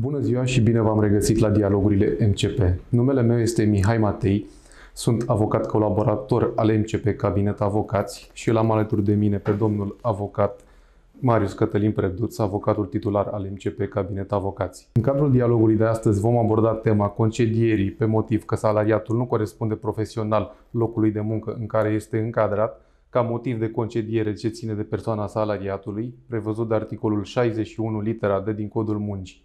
Bună ziua și bine v-am regăsit la dialogurile MCP. Numele meu este Mihai Matei, sunt avocat colaborator al MCP Cabinet Avocați și îl am alături de mine pe domnul avocat Marius Cătălin Preduț, avocatul titular al MCP Cabinet Avocați. În cadrul dialogului de astăzi vom aborda tema concedierii pe motiv că salariatul nu corespunde profesional locului de muncă în care este încadrat, ca motiv de concediere ce ține de persoana salariatului, prevăzut de articolul 61 litera D din Codul Muncii.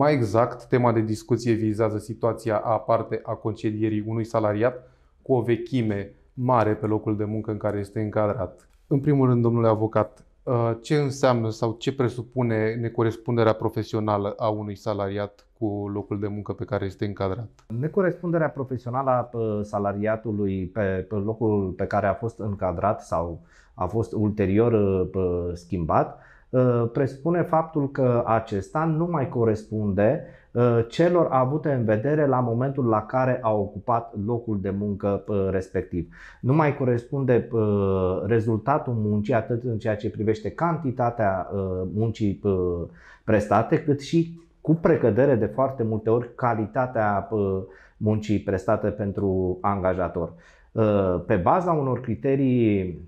Mai exact, tema de discuție vizează situația aparte a concedierii unui salariat cu o vechime mare pe locul de muncă în care este încadrat. În primul rând, domnule avocat, uh, ce înseamnă sau ce presupune necorespunderea profesională a unui salariat cu locul de muncă pe care este încadrat? Necorespunderea profesională a uh, salariatului pe, pe locul pe care a fost încadrat sau a fost ulterior uh, schimbat Uh, presupune faptul că acesta nu mai corespunde uh, celor avute în vedere la momentul la care a ocupat locul de muncă uh, respectiv. Nu mai corespunde rezultatul muncii atât în ceea ce privește cantitatea muncii prestate, cât și cu precădere de foarte multe ori calitatea muncii prestate pentru angajator. Pe baza unor criterii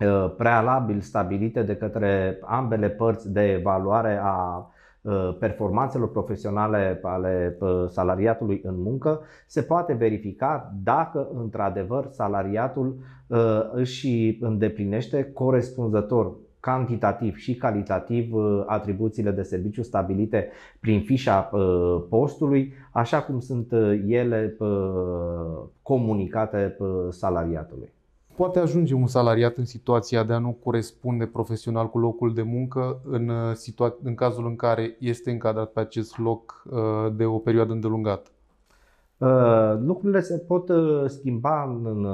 Uh, prealabil stabilite de către ambele părți de evaluare a uh, performanțelor profesionale ale uh, salariatului în muncă, se poate verifica dacă într-adevăr salariatul își îndeplinește corespunzător cantitativ și calitativ atribuțiile de serviciu stabilite prin fișa postului, așa cum sunt ele comunicate salariatului poate ajunge un salariat în situația de a nu corespunde profesional cu locul de muncă în, uh, situa- în cazul în care este încadrat pe acest loc uh, de o perioadă îndelungată. Uh, lucrurile se pot uh, schimba în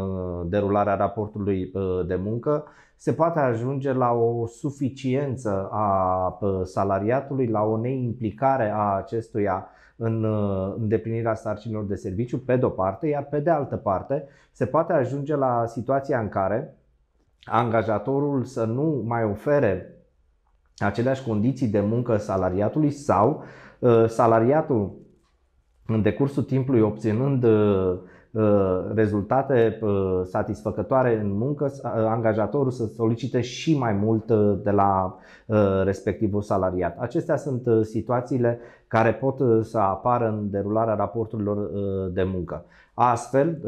derularea raportului uh, de muncă, se poate ajunge la o suficiență a salariatului, la o neimplicare a acestuia în îndeplinirea sarcinilor de serviciu, pe de-o parte, iar pe de altă parte se poate ajunge la situația în care angajatorul să nu mai ofere aceleași condiții de muncă salariatului sau salariatul în decursul timpului, obținând uh, uh, rezultate uh, satisfăcătoare în muncă, angajatorul să solicite și mai mult de la respectivul salariat. Acestea sunt situațiile care pot să apară în derularea raporturilor de muncă. Astfel,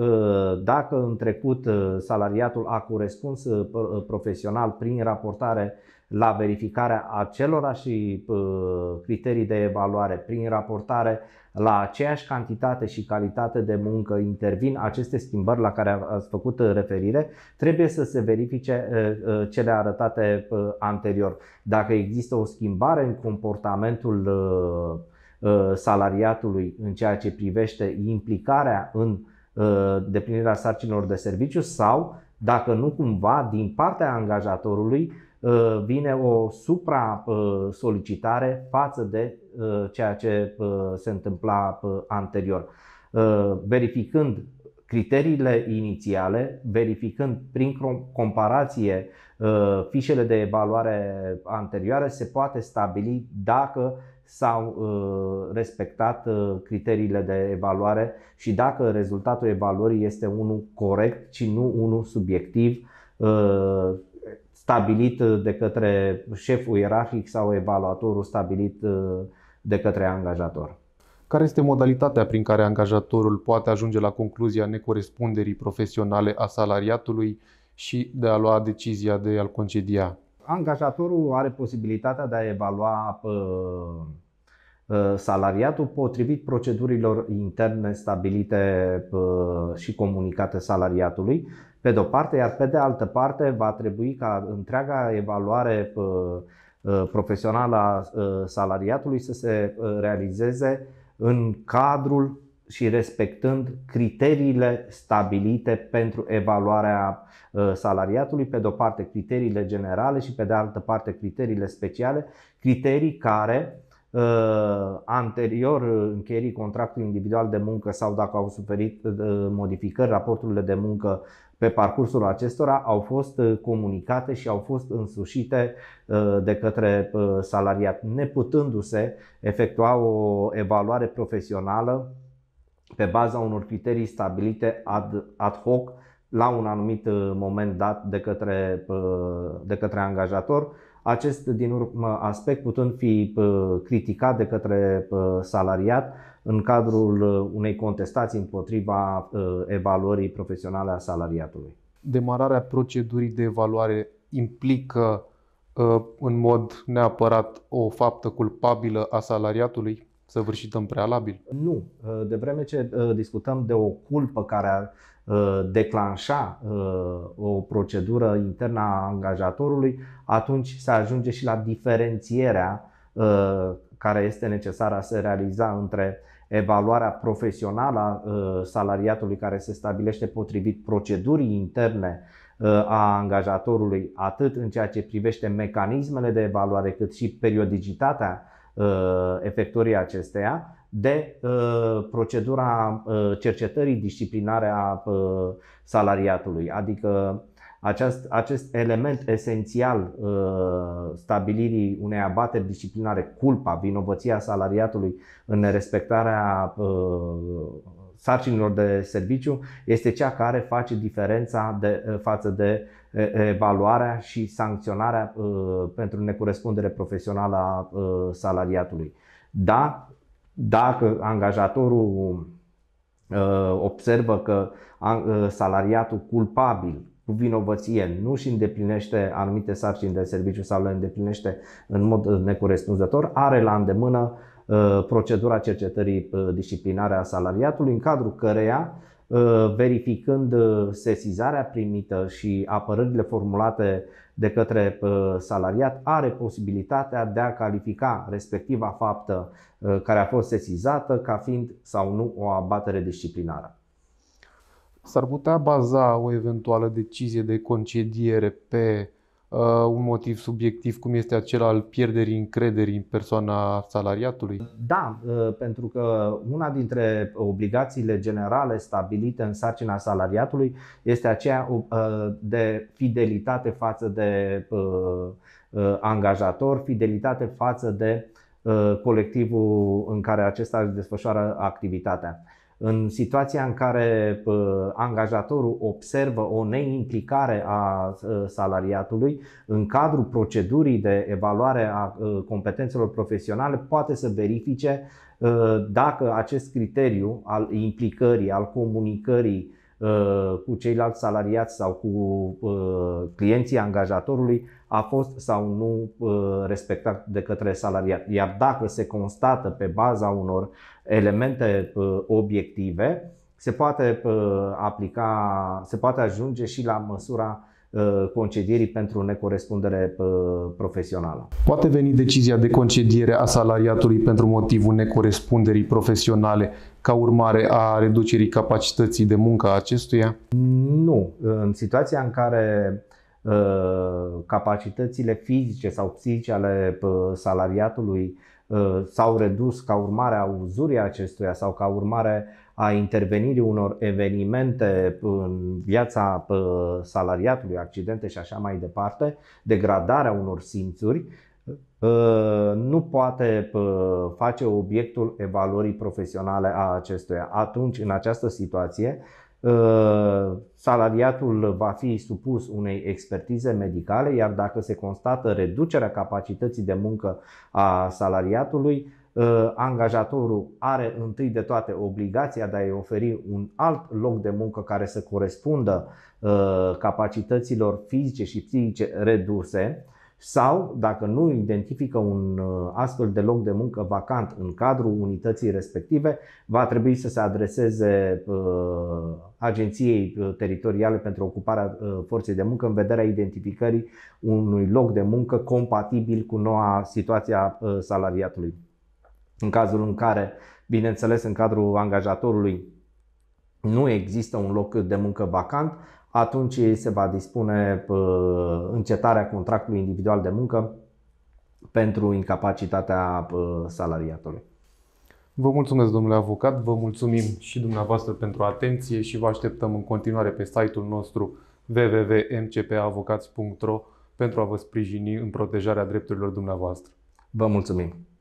dacă în trecut salariatul a corespuns profesional prin raportare la verificarea acelora și criterii de evaluare prin raportare la aceeași cantitate și calitate de muncă intervin aceste schimbări la care ați făcut referire, trebuie să se verifice cele arătate anterior. Dacă există o schimbare în comportamentul salariatului în ceea ce privește implicarea în deplinirea sarcinilor de serviciu sau dacă nu cumva din partea angajatorului uh, vine o supra-solicitare uh, față de uh, ceea ce se întâmpla anterior. Verificând criteriile inițiale, verificând prin comparație uh, fișele de evaluare anterioare, se poate stabili dacă s-au uh, respectat uh, criteriile de evaluare și dacă rezultatul evaluării este unul corect, ci nu unul subiectiv stabilit de către șeful ierarhic sau evaluatorul stabilit de către angajator. Care este modalitatea prin care angajatorul poate ajunge la concluzia necorespunderii profesionale a salariatului și de a lua decizia de a-l concedia? Angajatorul are posibilitatea de a evalua salariatul potrivit procedurilor interne stabilite și comunicate salariatului, pe de o parte, iar pe de altă parte va trebui ca întreaga evaluare profesională a salariatului să se realizeze în cadrul și respectând criteriile stabilite pentru evaluarea uh, salariatului, pe de-o parte criteriile generale și pe de altă parte criteriile speciale, criterii care uh, anterior uh, încheierii contractului individual de muncă sau dacă au suferit modificări raporturile de muncă pe parcursul acestora au fost uh, comunicate și au fost însușite uh, de către uh, salariat, neputându-se efectua o evaluare profesională pe baza unor criterii stabilite ad, ad hoc la un anumit moment dat de către, de către angajator, acest din urmă aspect putând fi criticat de către salariat în cadrul uh, unei contestații împotriva uh, evaluării profesionale a salariatului. Demararea procedurii de evaluare implică uh, în mod neapărat o faptă culpabilă a salariatului? săvârșită în prealabil? Nu. Uh, de vreme ce uh, discutăm de o culpă care ar uh, declanșa o procedură internă a angajatorului, atunci se ajunge și la diferențierea care este necesară a se realiza între evaluarea profesională a salariatului care se stabilește potrivit procedurii interne a angajatorului, atât în ceea ce privește mecanismele de evaluare, cât și periodicitatea Uh, efectuării acesteia de uh, procedura uh, cercetării disciplinare a salariatului, adică acest, acest element esențial stabilirii unei abateri disciplinare, culpa, vinovăția salariatului în nerespectarea sarcinilor de serviciu este cea care face diferența de, eh, față de eh, evaluarea și sancționarea eh, pentru necorespundere profesională a salariatului. Da, dacă angajatorul observă că salariatul culpabil cu vinovăție nu și îndeplinește anumite sarcini de serviciu sau le îndeplinește în mod necorespunzător, are la îndemână Uh, procedura cercetării uh, disciplinare a salariatului, în cadrul căreia, uh, verificând sesizarea primită și apărările formulate de către salariat, are posibilitatea de a califica respectiva faptă care a fost sesizată ca fiind sau nu o abatere disciplinară. S-ar putea baza o eventuală decizie de concediere pe Uh, un motiv subiectiv cum este acela al pierderii încrederii în persoana salariatului? Da, uh, pentru că una dintre obligațiile generale stabilite în sarcina salariatului este aceea uh, de fidelitate față de angajator, fidelitate față de colectivul în care acesta își desfășoară activitatea. În situația în care angajatorul observă o neimplicare a ă, salariatului, în cadrul procedurii de evaluare a ă, competențelor profesionale, poate să verifice ă, dacă acest criteriu al implicării, al comunicării, Uh, cu ceilalți salariați sau cu uh, clienții angajatorului a fost sau nu uh, respectat de către salariat. Iar dacă se constată pe baza unor elemente obiective, se poate aplica, se poate ajunge și la măsura Uh, concedierii pentru necorespundere uh, profesională. Poate veni decizia de concediere a salariatului pentru motivul necorespunderii profesionale ca urmare a reducerii capacității de muncă a acestuia? Nu. În situația în care uh, capacitățile fizice sau psihice ale salariatului s-au redus ca urmare a uzurii acestuia sau ca urmare a intervenirii unor evenimente în viața salariatului, accidente și așa mai departe, degradarea unor simțuri, ă, nu poate ă, face obiectul evaluării profesionale a acestuia. Atunci, în această situație, ă, salariatul va fi supus unei expertize medicale, iar dacă se constată reducerea capacității de muncă a salariatului, Ă, angajatorul are întâi de toate obligația de a-i oferi un alt loc de muncă care să corespundă ă, capacităților fizice și psihice reduse sau dacă nu identifică un ă, astfel de loc de muncă vacant în cadrul unității respective, va trebui să se adreseze Agenției Teritoriale pentru Ocuparea Forței de Muncă în vederea identificării unui loc de muncă compatibil cu noua situația salariatului. În cazul în care, bineînțeles, în cadrul angajatorului nu există un loc de muncă vacant, atunci se va dispune încetarea contractului individual de muncă pentru incapacitatea salariatului. Vă mulțumesc, domnule avocat, vă mulțumim și dumneavoastră pentru atenție și vă așteptăm în continuare pe site-ul nostru www.mcpavocați.ro pentru a vă sprijini în protejarea drepturilor dumneavoastră. Vă mulțumim!